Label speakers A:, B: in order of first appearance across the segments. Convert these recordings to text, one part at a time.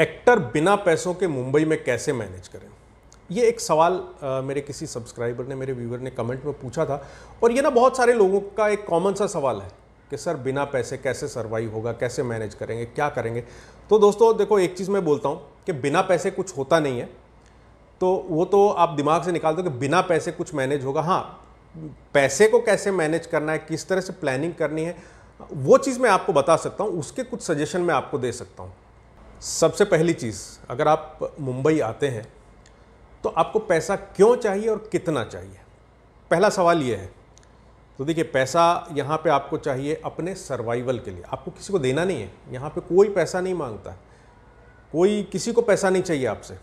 A: Actor बिना पैसों के मुंबई में कैसे मैनेज करें ये एक सवाल आ, मेरे किसी सब्सक्राइबर ने मेरे व्यूवर ने कमेंट में पूछा था और ये ना बहुत सारे लोगों का एक कॉमन सा सवाल है कि सर बिना पैसे कैसे सर्वाइव होगा कैसे मैनेज करेंगे क्या करेंगे तो दोस्तों देखो एक चीज़ मैं बोलता हूँ कि बिना पैसे कुछ होता नहीं है तो वो तो आप दिमाग से निकाल दो कि बिना पैसे कुछ मैनेज होगा हाँ पैसे को कैसे मैनेज करना है किस तरह से प्लानिंग करनी है वो चीज़ मैं आपको बता सकता हूँ उसके कुछ सजेशन मैं आपको दे सकता हूँ सबसे पहली चीज़ अगर आप मुंबई आते हैं तो आपको पैसा क्यों चाहिए और कितना चाहिए पहला सवाल ये है तो देखिए पैसा यहाँ पे आपको चाहिए अपने सर्वाइवल के लिए आपको किसी को देना नहीं है यहाँ पे कोई पैसा नहीं मांगता कोई किसी को पैसा नहीं चाहिए आपसे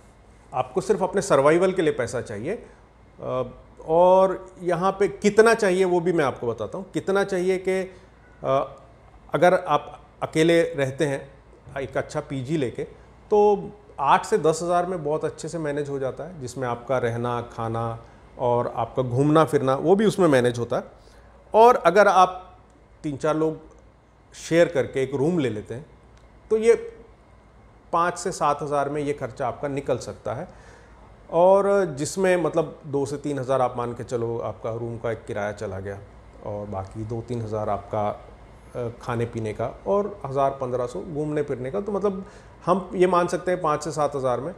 A: आपको सिर्फ अपने सर्वाइवल के लिए पैसा चाहिए और यहाँ पे कितना चाहिए वो भी मैं आपको बताता हूँ कितना चाहिए कि अगर आप अकेले रहते हैं एक अच्छा पीजी लेके तो आठ से दस हज़ार में बहुत अच्छे से मैनेज हो जाता है जिसमें आपका रहना खाना और आपका घूमना फिरना वो भी उसमें मैनेज होता है और अगर आप तीन चार लोग शेयर करके एक रूम ले लेते हैं तो ये पाँच से सात हज़ार में ये खर्चा आपका निकल सकता है और जिसमें मतलब दो से तीन हज़ार आप मान के चलो आपका रूम का एक किराया चला गया और बाकी दो तीन हज़ार आपका खाने पीने का और हज़ार पंद्रह सौ घूमने फिरने का तो मतलब हम ये मान सकते हैं पाँच से सात हज़ार में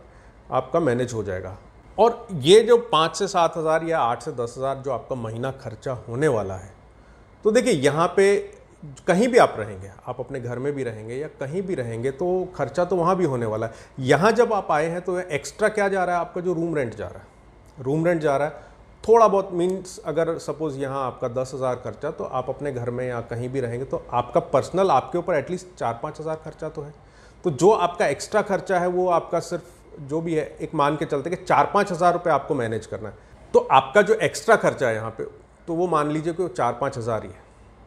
A: आपका मैनेज हो जाएगा और ये जो पाँच से सात हज़ार या आठ से दस हज़ार जो आपका महीना खर्चा होने वाला है तो देखिए यहाँ पे कहीं भी आप रहेंगे आप अपने घर में भी रहेंगे या कहीं भी रहेंगे तो खर्चा तो वहाँ भी होने वाला है यहाँ जब आप आए हैं तो एक्स्ट्रा क्या जा रहा है आपका जो रूम रेंट जा रहा है रूम रेंट जा रहा है थोड़ा बहुत मीन्स अगर सपोज़ यहाँ आपका दस हज़ार खर्चा तो आप अपने घर में या कहीं भी रहेंगे तो आपका पर्सनल आपके ऊपर एटलीस्ट चार पाँच हज़ार खर्चा तो है तो जो आपका एक्स्ट्रा खर्चा है वो आपका सिर्फ जो भी है एक मान के चलते कि चार पाँच हज़ार रुपये आपको मैनेज करना है तो आपका जो एक्स्ट्रा खर्चा है यहाँ पे तो वो मान लीजिए कि वो चार पाँच हज़ार ही है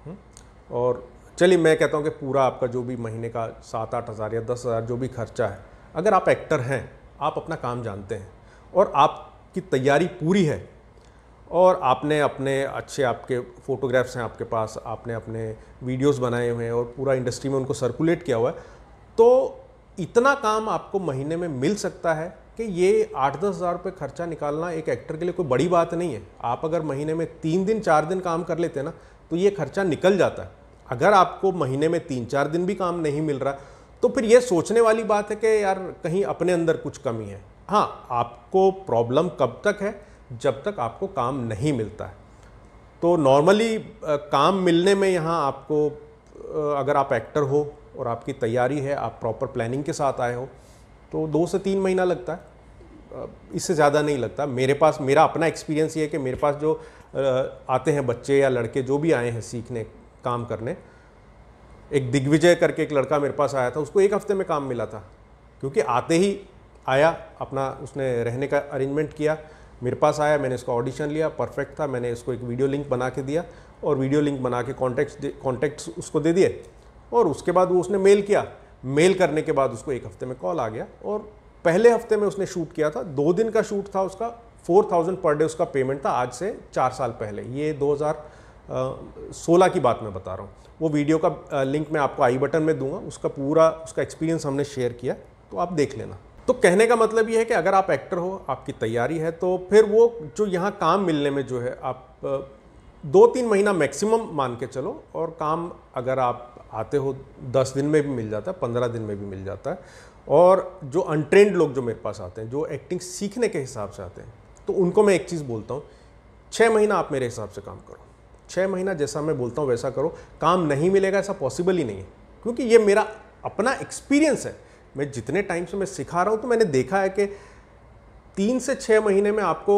A: हम्म। और चलिए मैं कहता हूँ कि पूरा आपका जो भी महीने का सात आठ हज़ार या दस हज़ार जो भी खर्चा है अगर आप एक्टर हैं आप अपना काम जानते हैं और आपकी तैयारी पूरी है और आपने अपने अच्छे आपके फ़ोटोग्राफ्स हैं आपके पास आपने अपने वीडियोस बनाए हुए हैं और पूरा इंडस्ट्री में उनको सर्कुलेट किया हुआ है तो इतना काम आपको महीने में मिल सकता है कि ये आठ दस हज़ार रुपये खर्चा निकालना एक एक्टर के लिए कोई बड़ी बात नहीं है आप अगर महीने में तीन दिन चार दिन काम कर लेते ना तो ये खर्चा निकल जाता है अगर आपको महीने में तीन चार दिन भी काम नहीं मिल रहा तो फिर ये सोचने वाली बात है कि यार कहीं अपने अंदर कुछ कमी है हाँ आपको प्रॉब्लम कब तक है जब तक आपको काम नहीं मिलता है तो नॉर्मली काम मिलने में यहाँ आपको अगर आप एक्टर हो और आपकी तैयारी है आप प्रॉपर प्लानिंग के साथ आए हो तो दो से तीन महीना लगता है इससे ज़्यादा नहीं लगता मेरे पास मेरा अपना एक्सपीरियंस ये है कि मेरे पास जो आते हैं बच्चे या लड़के जो भी आए हैं सीखने काम करने एक दिग्विजय करके एक लड़का मेरे पास आया था उसको एक हफ्ते में काम मिला था क्योंकि आते ही आया अपना उसने रहने का अरेंजमेंट किया मेरे पास आया मैंने इसका ऑडिशन लिया परफेक्ट था मैंने इसको एक वीडियो लिंक बना के दिया और वीडियो लिंक बना के कॉन्टैक्ट कॉन्टैक्ट्स उसको दे दिए और उसके बाद वो उसने मेल किया मेल करने के बाद उसको एक हफ्ते में कॉल आ गया और पहले हफ्ते में उसने शूट किया था दो दिन का शूट था उसका फोर थाउजेंड पर डे उसका पेमेंट था आज से चार साल पहले ये दो हज़ार सोलह की बात मैं बता रहा हूँ वो वीडियो का लिंक मैं आपको आई बटन में दूंगा उसका पूरा उसका एक्सपीरियंस हमने शेयर किया तो आप देख लेना तो कहने का मतलब ये है कि अगर आप एक्टर हो आपकी तैयारी है तो फिर वो जो यहाँ काम मिलने में जो है आप दो तीन महीना मैक्सिमम मान के चलो और काम अगर आप आते हो दस दिन में भी मिल जाता है पंद्रह दिन में भी मिल जाता है और जो अनट्रेंड लोग जो मेरे पास आते हैं जो एक्टिंग सीखने के हिसाब से आते हैं तो उनको मैं एक चीज़ बोलता हूँ छः महीना आप मेरे हिसाब से काम करो छः महीना जैसा मैं बोलता हूँ वैसा करो काम नहीं मिलेगा ऐसा पॉसिबल ही नहीं है क्योंकि ये मेरा अपना एक्सपीरियंस है मैं जितने टाइम से मैं सिखा रहा हूँ तो मैंने देखा है कि तीन से छः महीने में आपको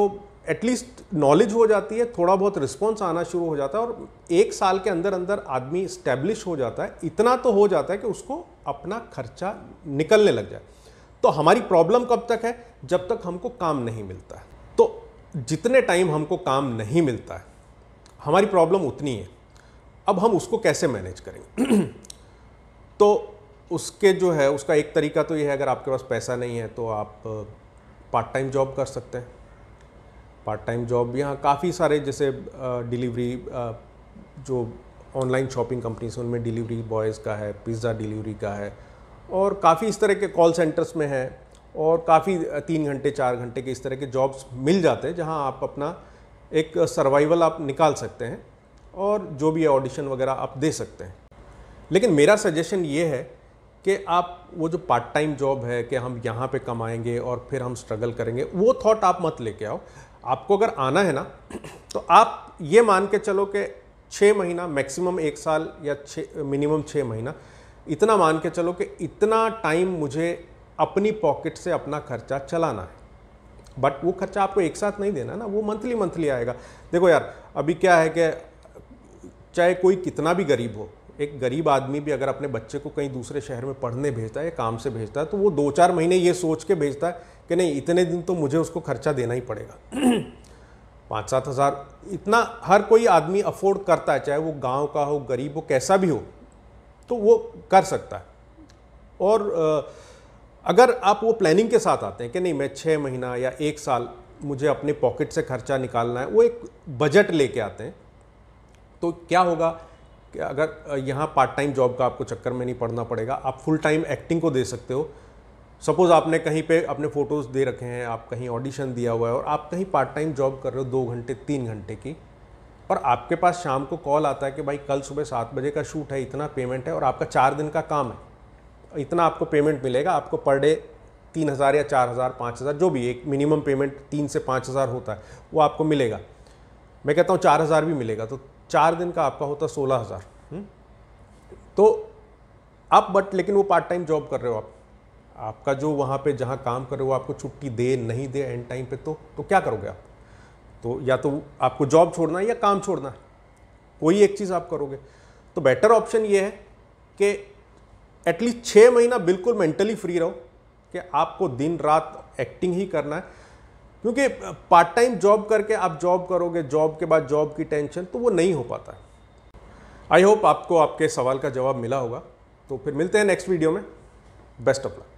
A: एटलीस्ट नॉलेज हो जाती है थोड़ा बहुत रिस्पॉन्स आना शुरू हो जाता है और एक साल के अंदर अंदर आदमी इस्टेब्लिश हो जाता है इतना तो हो जाता है कि उसको अपना खर्चा निकलने लग जाए तो हमारी प्रॉब्लम कब तक है जब तक हमको काम नहीं मिलता है तो जितने टाइम हमको काम नहीं मिलता है हमारी प्रॉब्लम उतनी है अब हम उसको कैसे मैनेज करेंगे तो उसके जो है उसका एक तरीका तो ये है अगर आपके पास पैसा नहीं है तो आप पार्ट टाइम जॉब कर सकते हैं पार्ट टाइम जॉब यहाँ काफ़ी सारे जैसे डिलीवरी जो ऑनलाइन शॉपिंग कंपनीज हैं उनमें डिलीवरी बॉयज़ का है पिज़्ज़ा डिलीवरी का है और काफ़ी इस तरह के कॉल सेंटर्स में है और काफ़ी तीन घंटे चार घंटे के इस तरह के जॉब्स मिल जाते हैं जहाँ आप अपना एक सर्वाइवल आप निकाल सकते हैं और जो भी ऑडिशन वगैरह आप दे सकते हैं लेकिन मेरा सजेशन ये है कि आप वो जो पार्ट टाइम जॉब है कि हम यहाँ पे कमाएंगे और फिर हम स्ट्रगल करेंगे वो थॉट आप मत लेके आओ आपको अगर आना है ना तो आप ये मान के चलो कि छः महीना मैक्सिमम एक साल या छ मिनिमम छः महीना इतना मान के चलो कि इतना टाइम मुझे अपनी पॉकेट से अपना खर्चा चलाना है बट वो खर्चा आपको एक साथ नहीं देना ना वो मंथली मंथली आएगा देखो यार अभी क्या है कि चाहे कोई कितना भी गरीब हो एक गरीब आदमी भी अगर अपने बच्चे को कहीं दूसरे शहर में पढ़ने भेजता है या काम से भेजता है तो वो दो चार महीने ये सोच के भेजता है कि नहीं इतने दिन तो मुझे उसको खर्चा देना ही पड़ेगा पाँच सात हज़ार इतना हर कोई आदमी अफोर्ड करता है चाहे वो गांव का हो गरीब हो कैसा भी हो तो वो कर सकता है और अगर आप वो प्लानिंग के साथ आते हैं कि नहीं मैं छः महीना या एक साल मुझे अपने पॉकेट से खर्चा निकालना है वो एक बजट लेके आते हैं तो क्या होगा कि अगर यहाँ पार्ट टाइम जॉब का आपको चक्कर में नहीं पड़ना पड़ेगा आप फुल टाइम एक्टिंग को दे सकते हो सपोज़ आपने कहीं पे अपने फ़ोटोज़ दे रखे हैं आप कहीं ऑडिशन दिया हुआ है और आप कहीं पार्ट टाइम जॉब कर रहे हो दो घंटे तीन घंटे की और आपके पास शाम को कॉल आता है कि भाई कल सुबह सात बजे का शूट है इतना पेमेंट है और आपका चार दिन का काम है इतना आपको पेमेंट मिलेगा आपको पर डे तीन हज़ार या चार हज़ार पाँच हज़ार जो भी एक मिनिमम पेमेंट तीन से पाँच हज़ार होता है वो आपको मिलेगा मैं कहता हूँ चार हज़ार भी मिलेगा तो चार दिन का आपका होता सोलह हज़ार हम्म? तो आप बट लेकिन वो पार्ट टाइम जॉब कर रहे हो आप आपका जो वहाँ पे जहाँ काम कर रहे हो आपको छुट्टी दे नहीं दे एंड टाइम पे तो तो क्या करोगे आप तो या तो आपको जॉब छोड़ना है या काम छोड़ना है कोई एक चीज़ आप करोगे तो बेटर ऑप्शन ये है कि एटलीस्ट छः महीना बिल्कुल मेंटली फ्री रहो कि आपको दिन रात एक्टिंग ही करना है क्योंकि पार्ट टाइम जॉब करके आप जॉब करोगे जॉब के बाद जॉब की टेंशन तो वो नहीं हो पाता है आई होप आपको आपके सवाल का जवाब मिला होगा तो फिर मिलते हैं नेक्स्ट वीडियो में बेस्ट ऑफ लक